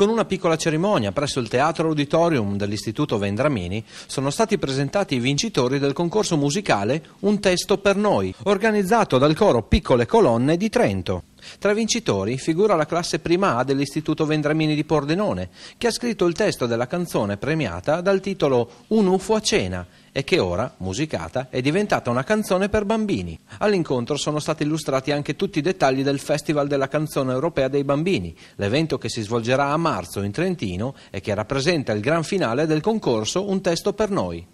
Con una piccola cerimonia presso il Teatro Auditorium dell'Istituto Vendramini sono stati presentati i vincitori del concorso musicale Un testo per noi, organizzato dal coro Piccole Colonne di Trento. Tra i vincitori figura la classe prima A dell'Istituto Vendramini di Pordenone, che ha scritto il testo della canzone premiata dal titolo Un UFO a cena e che ora, musicata, è diventata una canzone per bambini. All'incontro sono stati illustrati anche tutti i dettagli del Festival della canzone europea dei bambini, l'evento che si svolgerà a marzo in Trentino e che rappresenta il gran finale del concorso Un testo per noi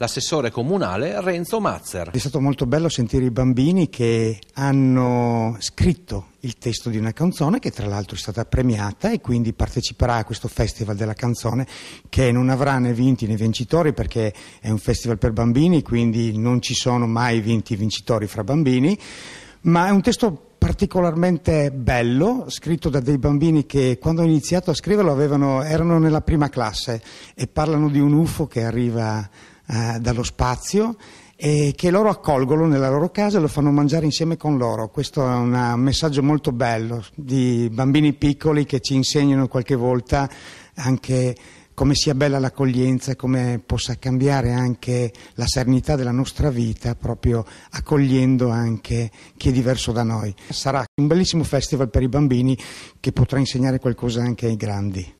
l'assessore comunale Renzo Mazzer. È stato molto bello sentire i bambini che hanno scritto il testo di una canzone che tra l'altro è stata premiata e quindi parteciperà a questo festival della canzone che non avrà né vinti né vincitori perché è un festival per bambini quindi non ci sono mai vinti e vincitori fra bambini ma è un testo particolarmente bello, scritto da dei bambini che quando ho iniziato a scriverlo avevano, erano nella prima classe e parlano di un UFO che arriva eh, dallo spazio e che loro accolgono nella loro casa e lo fanno mangiare insieme con loro. Questo è un messaggio molto bello di bambini piccoli che ci insegnano qualche volta anche come sia bella l'accoglienza, e come possa cambiare anche la serenità della nostra vita, proprio accogliendo anche chi è diverso da noi. Sarà un bellissimo festival per i bambini che potrà insegnare qualcosa anche ai grandi.